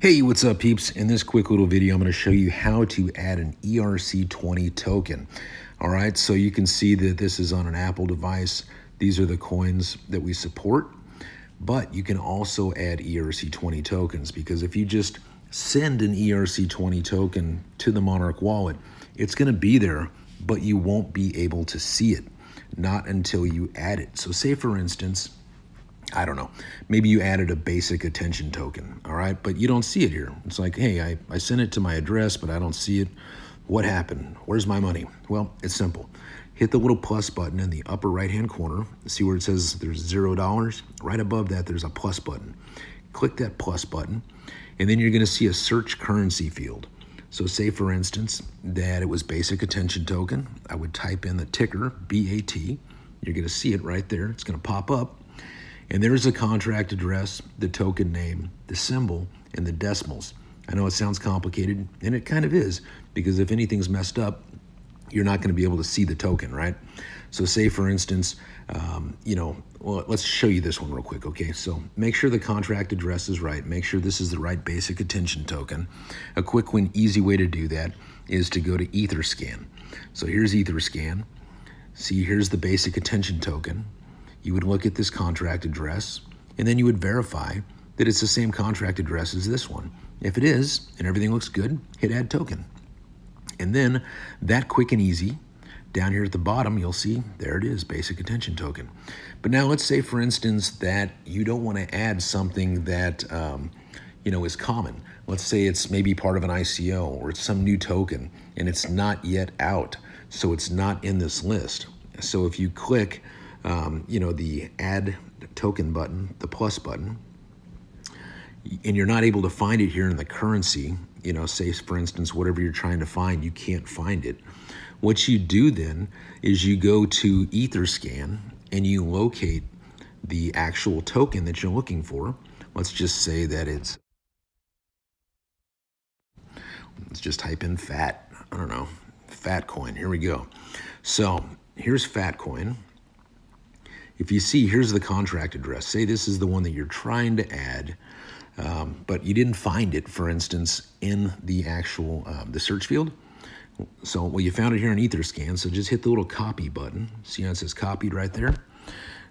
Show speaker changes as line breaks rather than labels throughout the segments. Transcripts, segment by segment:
Hey, what's up peeps? In this quick little video, I'm gonna show you how to add an ERC20 token. All right, so you can see that this is on an Apple device. These are the coins that we support, but you can also add ERC20 tokens because if you just send an ERC20 token to the Monarch wallet, it's gonna be there, but you won't be able to see it, not until you add it. So say for instance, I don't know. Maybe you added a basic attention token, all right? But you don't see it here. It's like, hey, I, I sent it to my address, but I don't see it. What happened? Where's my money? Well, it's simple. Hit the little plus button in the upper right-hand corner. See where it says there's zero dollars? Right above that, there's a plus button. Click that plus button, and then you're gonna see a search currency field. So say, for instance, that it was basic attention token. I would type in the ticker, BAT. You're gonna see it right there. It's gonna pop up. And there is the contract address, the token name, the symbol, and the decimals. I know it sounds complicated, and it kind of is, because if anything's messed up, you're not going to be able to see the token, right? So say, for instance, um, you know, well, let's show you this one real quick, okay? So make sure the contract address is right. Make sure this is the right basic attention token. A quick and easy way to do that is to go to Etherscan. So here's Etherscan. See, here's the basic attention token. You would look at this contract address, and then you would verify that it's the same contract address as this one. If it is, and everything looks good, hit add token. And then that quick and easy, down here at the bottom, you'll see there it is, basic attention token. But now let's say, for instance, that you don't want to add something that um, you know is common. Let's say it's maybe part of an ICO or it's some new token and it's not yet out, so it's not in this list. So if you click um, you know, the add token button, the plus button, and you're not able to find it here in the currency, you know, say for instance, whatever you're trying to find, you can't find it. What you do then is you go to Etherscan and you locate the actual token that you're looking for. Let's just say that it's, let's just type in fat, I don't know, fat coin, here we go. So here's fat coin if you see, here's the contract address. Say this is the one that you're trying to add, um, but you didn't find it, for instance, in the actual um, the search field. So, well, you found it here in Etherscan, so just hit the little copy button. See how it says copied right there?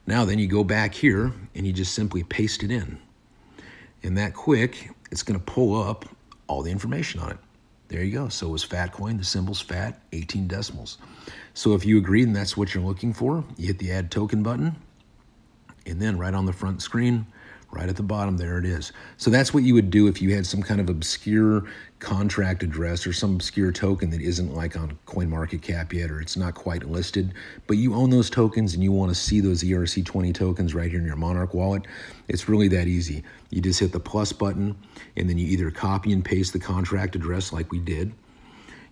Now then you go back here and you just simply paste it in. And that quick, it's gonna pull up all the information on it. There you go. So is fat coin. The symbol's fat, 18 decimals. So if you agree and that's what you're looking for, you hit the add token button. And then right on the front screen, right at the bottom, there it is. So that's what you would do if you had some kind of obscure contract address or some obscure token that isn't like on CoinMarketCap yet or it's not quite listed, but you own those tokens and you want to see those ERC20 tokens right here in your Monarch wallet. It's really that easy. You just hit the plus button and then you either copy and paste the contract address like we did,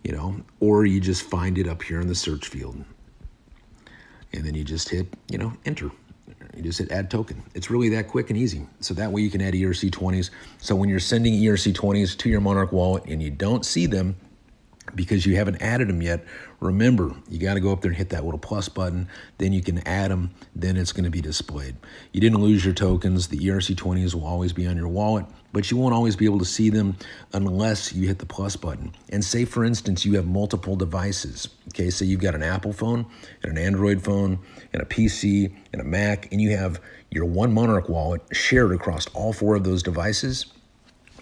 you know, or you just find it up here in the search field. And then you just hit, you know, enter. You just hit add token. It's really that quick and easy. So that way you can add ERC20s. So when you're sending ERC20s to your Monarch wallet and you don't see them, because you haven't added them yet, remember, you got to go up there and hit that little plus button. Then you can add them. Then it's going to be displayed. You didn't lose your tokens. The ERC20s will always be on your wallet, but you won't always be able to see them unless you hit the plus button. And say, for instance, you have multiple devices. Okay, so you've got an Apple phone and an Android phone and a PC and a Mac, and you have your one Monarch wallet shared across all four of those devices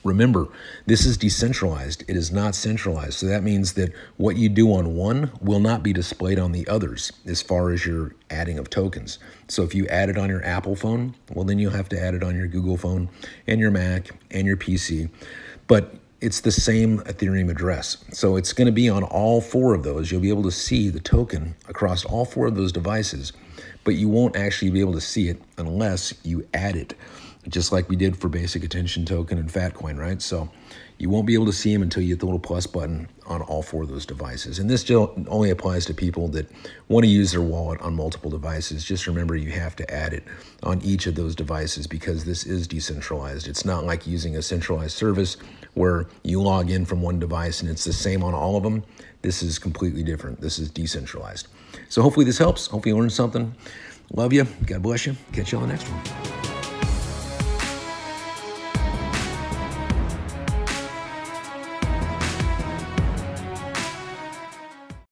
Remember, this is decentralized, it is not centralized. So that means that what you do on one will not be displayed on the others as far as your adding of tokens. So if you add it on your Apple phone, well, then you'll have to add it on your Google phone and your Mac and your PC. But it's the same Ethereum address. So it's going to be on all four of those. You'll be able to see the token across all four of those devices, but you won't actually be able to see it unless you add it just like we did for basic attention token and Fatcoin, right? So you won't be able to see them until you hit the little plus button on all four of those devices. And this only applies to people that want to use their wallet on multiple devices. Just remember you have to add it on each of those devices because this is decentralized. It's not like using a centralized service where you log in from one device and it's the same on all of them. This is completely different. This is decentralized. So hopefully this helps. Hopefully you learned something. Love you. God bless you. Catch you on the next one.